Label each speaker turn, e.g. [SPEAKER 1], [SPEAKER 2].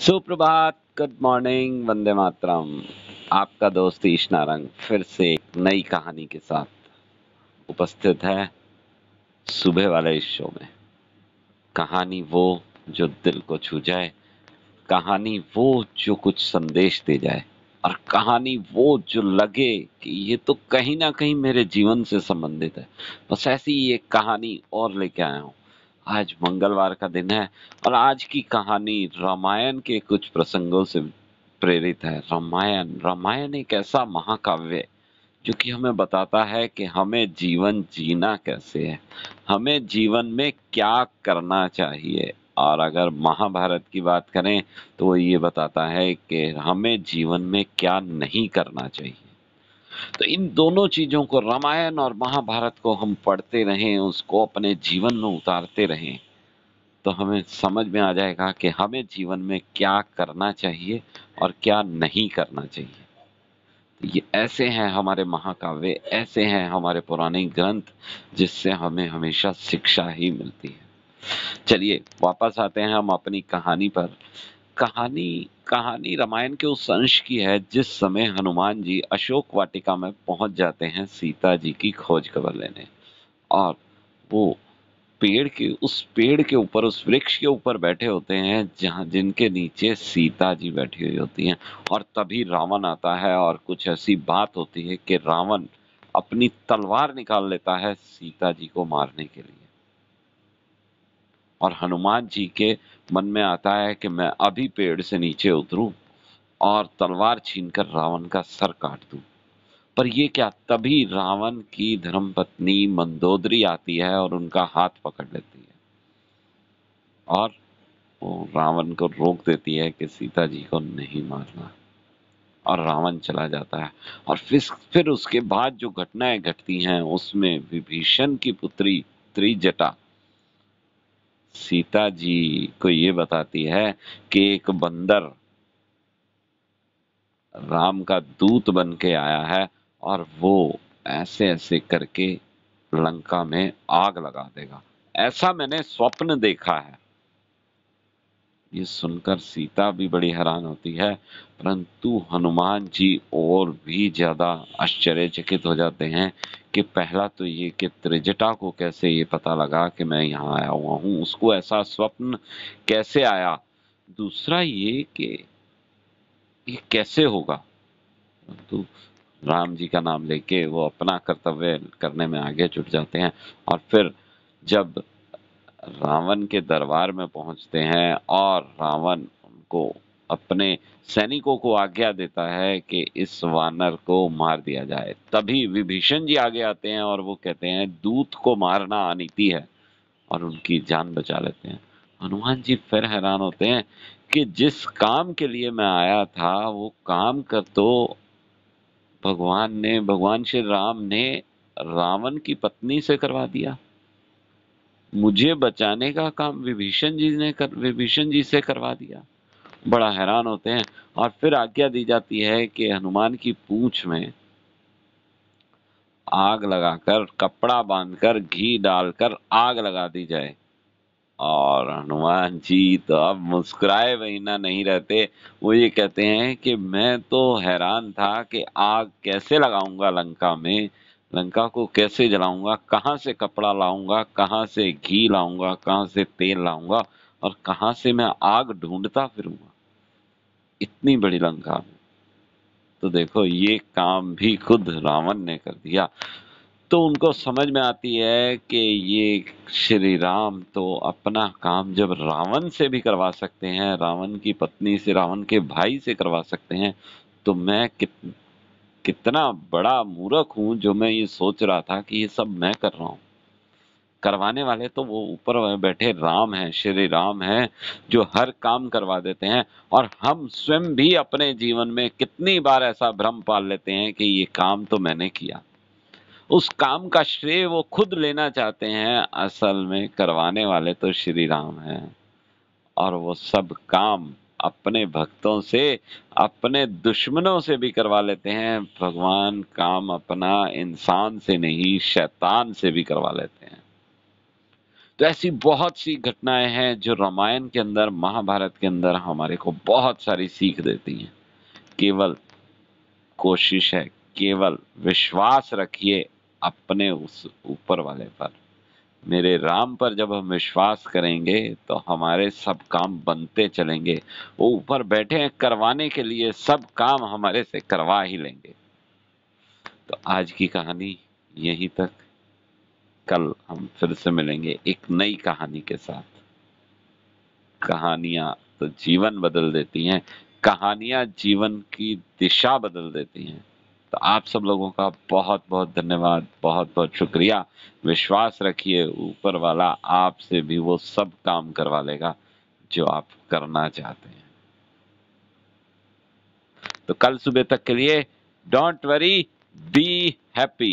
[SPEAKER 1] सुप्रभात good morning वंदे मातरम आपका दोस्त ईश नारंग फिर से एक नई कहानी के साथ उपस्थित है सुबह वाले इस शो में कहानी वो जो दिल को छू जाए कहानी वो जो कुछ संदेश दे जाए और कहानी वो जो लगे कि ये तो कहीं ना कहीं मेरे जीवन से संबंधित है बस ऐसी ही एक कहानी और लेके आया हूँ आज मंगलवार का दिन है और आज की कहानी रामायण के कुछ प्रसंगों से प्रेरित है रामायण रामायण एक ऐसा महाकाव्य जो कि हमें बताता है कि हमें जीवन जीना कैसे है हमें जीवन में क्या करना चाहिए और अगर महाभारत की बात करें तो वो ये बताता है कि हमें जीवन में क्या नहीं करना चाहिए तो इन दोनों चीज़ों को रामायण और महाभारत को हम पढ़ते रहें उसको अपने जीवन में उतारते रहें तो हमें समझ में आ जाएगा कि हमें जीवन में क्या करना चाहिए और क्या नहीं करना चाहिए तो ये ऐसे हैं हमारे महाकाव्य ऐसे हैं हमारे पुराने ग्रंथ जिससे हमें हमेशा शिक्षा ही मिलती है चलिए वापस आते हैं हम अपनी कहानी पर कहानी कहानी रामायण के उस अंश की है जिस समय हनुमान जी अशोक वाटिका में पहुंच जाते हैं सीता जी की खोज खबर लेने और वो पेड़ के उस पेड़ के ऊपर उस वृक्ष के ऊपर बैठे होते हैं जहाँ जिनके नीचे सीता जी बैठी हुई होती हैं और तभी रावण आता है और कुछ ऐसी बात होती है कि रावण अपनी तलवार निकाल लेता है सीता जी को मारने के लिए और हनुमान जी के मन में आता है कि मैं अभी पेड़ से नीचे उतरूं और तलवार छीनकर रावण का सर काट दूं पर ये क्या तभी रावण की धर्मपत्नी मंदोदरी आती है और उनका हाथ पकड़ लेती है और वो रावण को रोक देती है कि सीता जी को नहीं मारना और रावण चला जाता है और फिर फिर उसके बाद जो घटनाएं घटती हैं उसमें विभीषण की पुत्री त्रिजटा सीता जी को ये बताती है कि एक बंदर राम का दूत बन के आया है और वो ऐसे ऐसे करके लंका में आग लगा देगा ऐसा मैंने स्वप्न देखा है ये सुनकर सीता भी बड़ी हैरान होती है परंतु हनुमान जी और भी ज़्यादा आश्चर्यचकित हो जाते हैं कि पहला तो ये कि त्रिजटा को कैसे ये पता लगा कि मैं यहाँ आया हुआ हूँ उसको ऐसा स्वप्न कैसे आया दूसरा ये कि ये कैसे होगा परंतु राम जी का नाम लेके वो अपना कर्तव्य करने में आगे जुट जाते हैं और फिर जब रावण के दरबार में पहुंचते हैं और रावण उनको अपने सैनिकों को आज्ञा देता है कि इस वानर को मार दिया जाए तभी विभीषण जी आगे आते हैं और वो कहते हैं दूत को मारना अनिति है और उनकी जान बचा लेते हैं हनुमान जी फिर हैरान होते हैं कि जिस काम के लिए मैं आया था वो काम कर तो भगवान ने भगवान श्री राम ने रावण की पत्नी से करवा दिया मुझे बचाने का काम विभीषण जी ने कर विभीषण जी से करवा दिया बड़ा हैरान होते हैं और फिर आज्ञा दी जाती है कि हनुमान की पूंछ में आग लगाकर कपड़ा बांधकर घी डालकर आग लगा दी जाए और हनुमान जी तो अब मुस्कुराए महीना नहीं रहते वो ये कहते हैं कि मैं तो हैरान था कि आग कैसे लगाऊंगा लंका में लंका को कैसे जलाऊंगा कहाँ से कपड़ा लाऊंगा कहाँ से घी लाऊंगा कहाँ से तेल लाऊंगा और कहाँ से मैं आग ढूंढता फिरूंगा इतनी बड़ी लंका में तो देखो ये काम भी खुद रावण ने कर दिया तो उनको समझ में आती है कि ये श्री राम तो अपना काम जब रावण से भी करवा सकते हैं रावण की पत्नी से रावण के भाई से करवा सकते हैं तो मैं कितना बड़ा मूर्ख हूं जो मैं ये सोच रहा था कि ये सब मैं कर रहा हूं करवाने वाले तो वो ऊपर बैठे राम हैं श्री राम हैं जो हर काम करवा देते हैं और हम स्वयं भी अपने जीवन में कितनी बार ऐसा भ्रम पाल लेते हैं कि ये काम तो मैंने किया उस काम का श्रेय वो खुद लेना चाहते हैं असल में करवाने वाले तो श्री राम हैं और वो सब काम अपने भक्तों से अपने दुश्मनों से भी करवा लेते हैं भगवान काम अपना इंसान से नहीं शैतान से भी करवा लेते हैं तो ऐसी बहुत सी घटनाएं हैं जो रामायण के अंदर महाभारत के अंदर हमारे को बहुत सारी सीख देती हैं केवल कोशिश है केवल विश्वास रखिए अपने उस ऊपर वाले पर मेरे राम पर जब हम विश्वास करेंगे तो हमारे सब काम बनते चलेंगे वो ऊपर बैठे हैं करवाने के लिए सब काम हमारे से करवा ही लेंगे तो आज की कहानी यहीं तक कल हम फिर से मिलेंगे एक नई कहानी के साथ कहानियां तो जीवन बदल देती हैं कहानियां जीवन की दिशा बदल देती हैं तो आप सब लोगों का बहुत बहुत धन्यवाद बहुत बहुत शुक्रिया विश्वास रखिए ऊपर वाला आपसे भी वो सब काम करवा लेगा जो आप करना चाहते हैं तो कल सुबह तक के लिए डोंट वरी बी हैप्पी